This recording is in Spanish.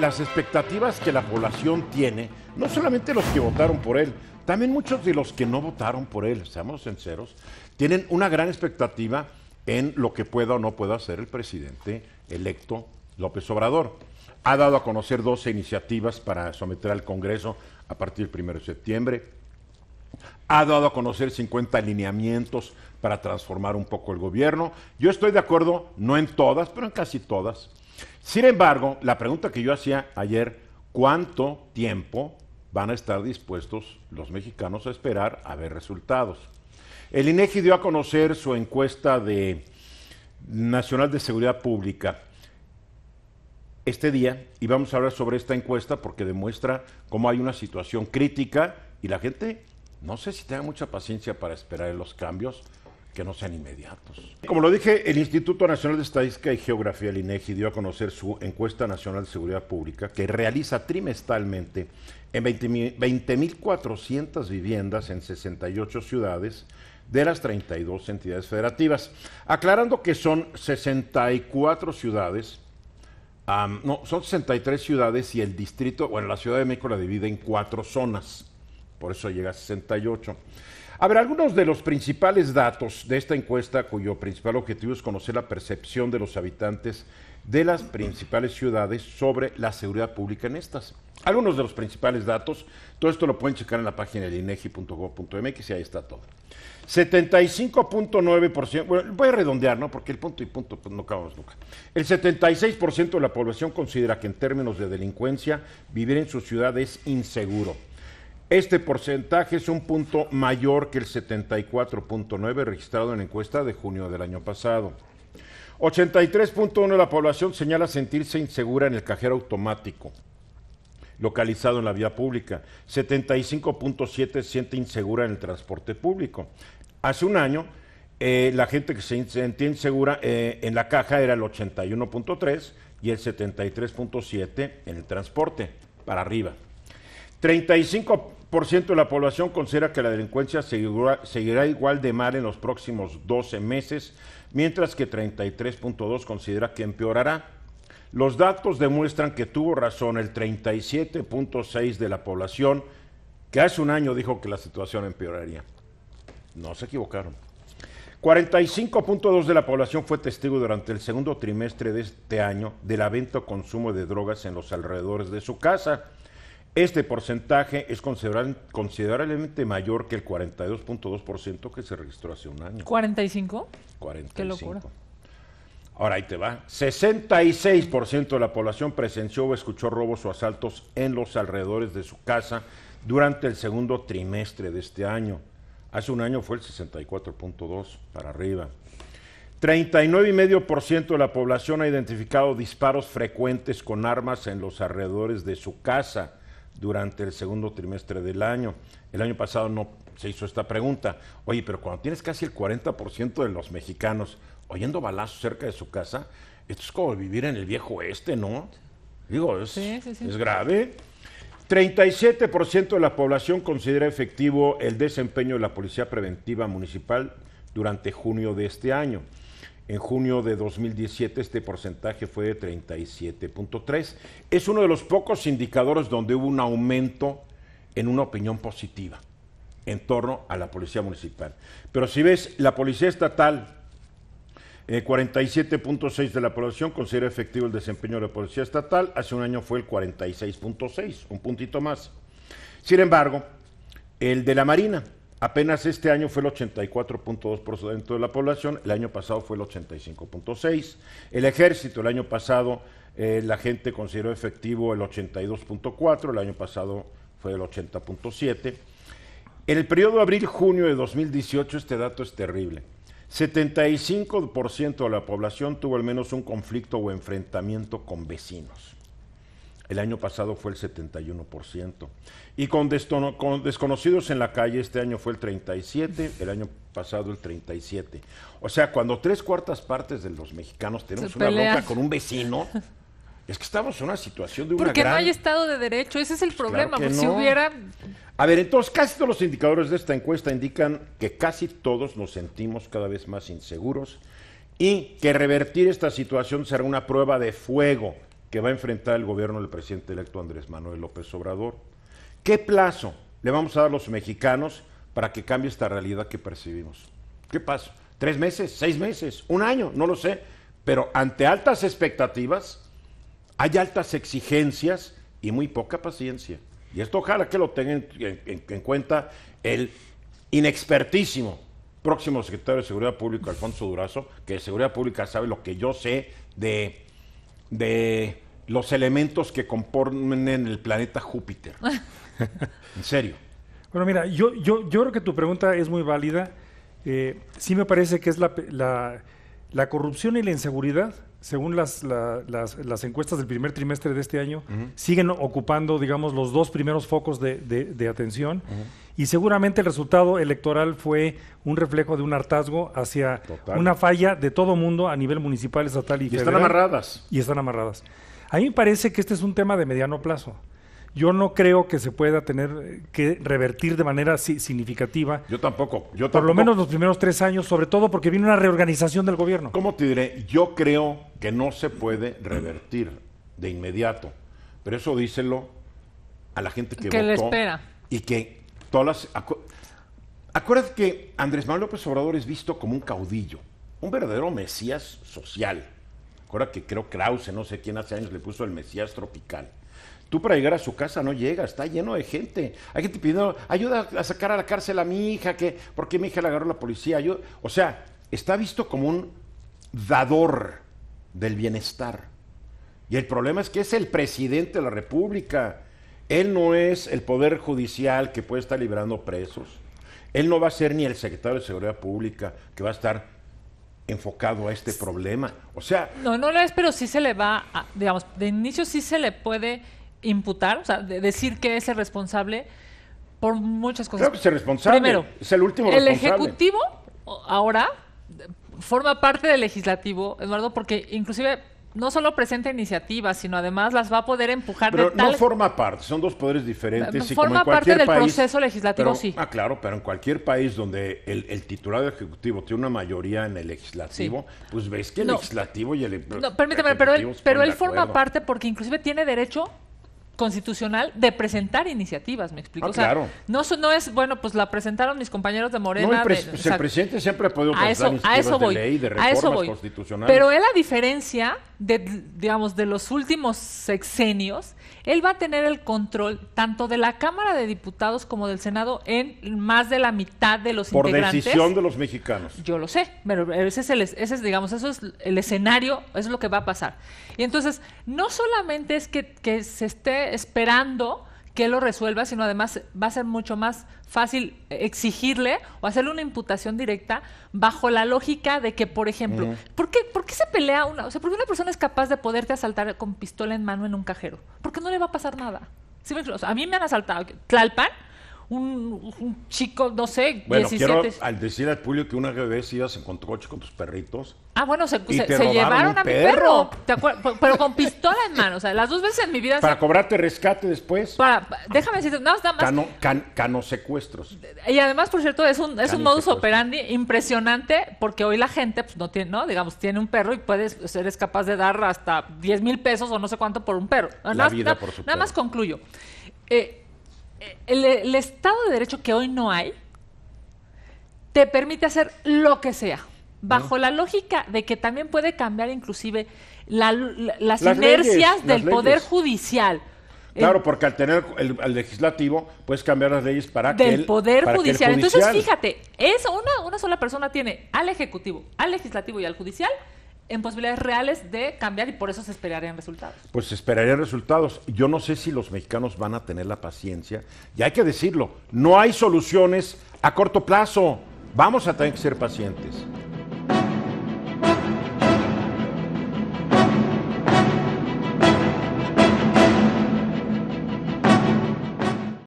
Las expectativas que la población tiene, no solamente los que votaron por él, también muchos de los que no votaron por él, seamos sinceros, tienen una gran expectativa en lo que pueda o no pueda hacer el presidente electo López Obrador. Ha dado a conocer 12 iniciativas para someter al Congreso a partir del 1 de septiembre. Ha dado a conocer 50 alineamientos para transformar un poco el gobierno. Yo estoy de acuerdo, no en todas, pero en casi todas. Sin embargo, la pregunta que yo hacía ayer, ¿cuánto tiempo van a estar dispuestos los mexicanos a esperar a ver resultados? El INEGI dio a conocer su encuesta de Nacional de Seguridad Pública este día y vamos a hablar sobre esta encuesta porque demuestra cómo hay una situación crítica y la gente no sé si tenga mucha paciencia para esperar los cambios que no sean inmediatos. Como lo dije, el Instituto Nacional de Estadística y Geografía, el INEGI, dio a conocer su encuesta nacional de seguridad pública que realiza trimestralmente en 20.400 viviendas en 68 ciudades de las 32 entidades federativas, aclarando que son 64 ciudades, no, son 63 ciudades y el distrito, bueno, la Ciudad de México la divide en cuatro zonas, por eso llega a 68. A ver, algunos de los principales datos de esta encuesta, cuyo principal objetivo es conocer la percepción de los habitantes de las principales ciudades sobre la seguridad pública en estas. Algunos de los principales datos, todo esto lo pueden checar en la página de inegi.gov.mx y ahí está todo. 75.9%, bueno, voy a redondear, ¿no? Porque el punto y punto pues, no acabamos nunca. El 76% de la población considera que en términos de delincuencia, vivir en su ciudad es inseguro. Este porcentaje es un punto mayor que el 74.9 registrado en la encuesta de junio del año pasado. 83.1 de la población señala sentirse insegura en el cajero automático localizado en la vía pública. 75.7 siente insegura en el transporte público. Hace un año, eh, la gente que se sentía insegura eh, en la caja era el 81.3 y el 73.7 en el transporte, para arriba. 35 ciento de la población considera que la delincuencia seguirá, igual de mal en los próximos 12 meses, mientras que 33.2% considera que empeorará. Los datos demuestran que tuvo razón el 37.6% de la población que hace un año dijo que la situación empeoraría. No se equivocaron. 45.2 de la población fue testigo durante el segundo trimestre de este año del avento consumo de drogas en los alrededores de su casa. Este porcentaje es considerablemente mayor que el 42.2% que se registró hace un año. ¿45? 45. Qué locura. Ahora ahí te va. 66% de la población presenció o escuchó robos o asaltos en los alrededores de su casa durante el segundo trimestre de este año. Hace un año fue el 64.2 para arriba. 39,5% de la población ha identificado disparos frecuentes con armas en los alrededores de su casa durante el segundo trimestre del año. El año pasado no se hizo esta pregunta. Oye, pero cuando tienes casi el 40% de los mexicanos oyendo balazos cerca de su casa, esto es como vivir en el viejo oeste, ¿no? Digo, es, grave. 37% de la población considera efectivo el desempeño de la Policía Preventiva Municipal durante junio de este año. En junio de 2017 este porcentaje fue de 37.3. Es uno de los pocos indicadores donde hubo un aumento en una opinión positiva en torno a la policía municipal. Pero si ves, la policía estatal, 47.6 eh, de la población considera efectivo el desempeño de la policía estatal, hace un año fue el 46.6, un puntito más. Sin embargo, el de la Marina, Apenas este año fue el 84.2% de la población, el año pasado fue el 85.6%. El ejército, el año pasado eh, la gente consideró efectivo el 82.4%, el año pasado fue el 80.7%. En el periodo abril-junio de 2018 este dato es terrible. 75% de la población tuvo al menos un conflicto o enfrentamiento con vecinos. El año pasado fue el 71%. Y con, desconocidos en la calle, este año fue el 37%, el año pasado el 37%. O sea, cuando tres cuartas partes de los mexicanos tenemos una bronca con un vecino, es que estamos en una situación de una Porque no hay Estado de Derecho, ese es el pues problema. Si hubiera... A ver, entonces casi todos los indicadores de esta encuesta indican que casi todos nos sentimos cada vez más inseguros y que revertir esta situación será una prueba de fuego que va a enfrentar el gobierno del presidente electo Andrés Manuel López Obrador. ¿Qué plazo le vamos a dar a los mexicanos para que cambie esta realidad que percibimos? ¿Qué paso? ¿Tres meses? ¿Seis meses? ¿Un año? No lo sé. Pero ante altas expectativas, hay altas exigencias y muy poca paciencia. Y esto ojalá que lo tengan en, cuenta el inexpertísimo próximo secretario de Seguridad Pública, Alfonso Durazo, que de Seguridad Pública sabe lo que yo sé de de los elementos que componen el planeta Júpiter. en serio. Bueno, mira, yo, yo, yo creo que tu pregunta es muy válida. Eh, sí me parece que es la, la, la corrupción y la inseguridad según las, encuestas del primer trimestre de este año, siguen ocupando, digamos, los dos primeros focos de, atención. Y seguramente el resultado electoral fue un reflejo de un hartazgo hacia una falla de todo mundo a nivel municipal, estatal y, y federal. Y están amarradas. Y están amarradas. A mí me parece que este es un tema de mediano plazo yo no creo que se pueda tener eh, que revertir de manera significativa. Yo tampoco, yo Por lo menos los primeros tres años, sobre todo porque viene una reorganización del gobierno. ¿Cómo te diré? Yo creo que no se puede revertir de inmediato, pero eso díselo a la gente que, que Le espera. Y que todas las... acuérdate que Andrés Manuel López Obrador es visto como un caudillo, un verdadero mesías social. Acuérdate que creo Krause, no sé quién hace años le puso el mesías tropical Tú para llegar a su casa no llegas, está lleno de gente. Hay gente pidiendo ayuda a sacar a la cárcel a mi hija, que qué mi hija la agarró la policía. Yo, o sea, está visto como un dador del bienestar. Y el problema es que es el presidente de la República. Él no es el poder judicial que puede estar liberando presos. Él no va a ser ni el secretario de Seguridad Pública que va a estar enfocado a este problema. O sea... No, no lo es, pero sí se le va, digamos, de inicio sí se le puede imputar, o sea, decir que es el responsable por muchas cosas. que es el responsable. Primero, es el último El Ejecutivo ahora forma parte del legislativo, Eduardo, porque inclusive no solo presenta iniciativas, sino además las va a poder empujar pero no forma parte, son dos poderes diferentes. Y forma parte del proceso legislativo, sí. Ah, claro, pero en cualquier país donde el, titular Ejecutivo tiene una mayoría en el legislativo, pues ves que el legislativo y el... No, permíteme, pero él, forma parte porque inclusive tiene derecho constitucional de presentar iniciativas, me explico. Ah, claro. No, es, bueno, pues la presentaron mis compañeros de Morena. No, el, presidente siempre ha podido presentar a eso, iniciativas voy, de ley, de reformas a eso voy. constitucionales. Pero es la diferencia, de, digamos, de los últimos sexenios, él va a tener el control tanto de la Cámara de Diputados como del Senado en más de la mitad de los Por decisión de los mexicanos. Yo lo sé, pero ese es, el, ese es, digamos, eso es el escenario, es lo que va a pasar. Y entonces, no solamente es que, que se esté esperando que lo resuelva, sino además va a ser mucho más fácil exigirle o hacerle una imputación directa bajo la lógica de que, por ejemplo, eh. ¿por, qué, ¿por qué se pelea una? O sea, ¿por qué una persona es capaz de poderte asaltar con pistola en mano en un cajero? Porque no le va a pasar nada. ¿Sí a mí me han asaltado Tlalpan, un, chico, no sé, bueno, al decir al público que una vez ibas se encontró con tus perritos. Ah, bueno, se, llevaron a mi perro. Pero con pistola en mano. O sea, las dos veces en mi vida. Para cobrarte rescate después. Para, déjame decirte, nada más. Cano, secuestros. Y además, por cierto, es un, es un modus operandi impresionante porque hoy la gente, pues no tiene, ¿no? Digamos, tiene un perro y puedes, ser capaz de dar hasta 10 mil pesos o no sé cuánto por un perro. la vida, por supuesto. Nada más concluyo. Eh, el, Estado de Derecho que hoy no hay te permite hacer lo que sea bajo la lógica de que también puede cambiar inclusive las, inercias del Poder Judicial. Claro, eh, porque al tener el, legislativo puedes cambiar las leyes para del que poder judicial. Entonces, fíjate, una sola persona tiene al ejecutivo, al legislativo y al judicial en posibilidades reales de cambiar y por eso se esperarían resultados. Pues esperarían resultados. Yo no sé si los mexicanos van a tener la paciencia. Y hay que decirlo, no hay soluciones a corto plazo. Vamos a tener que ser pacientes.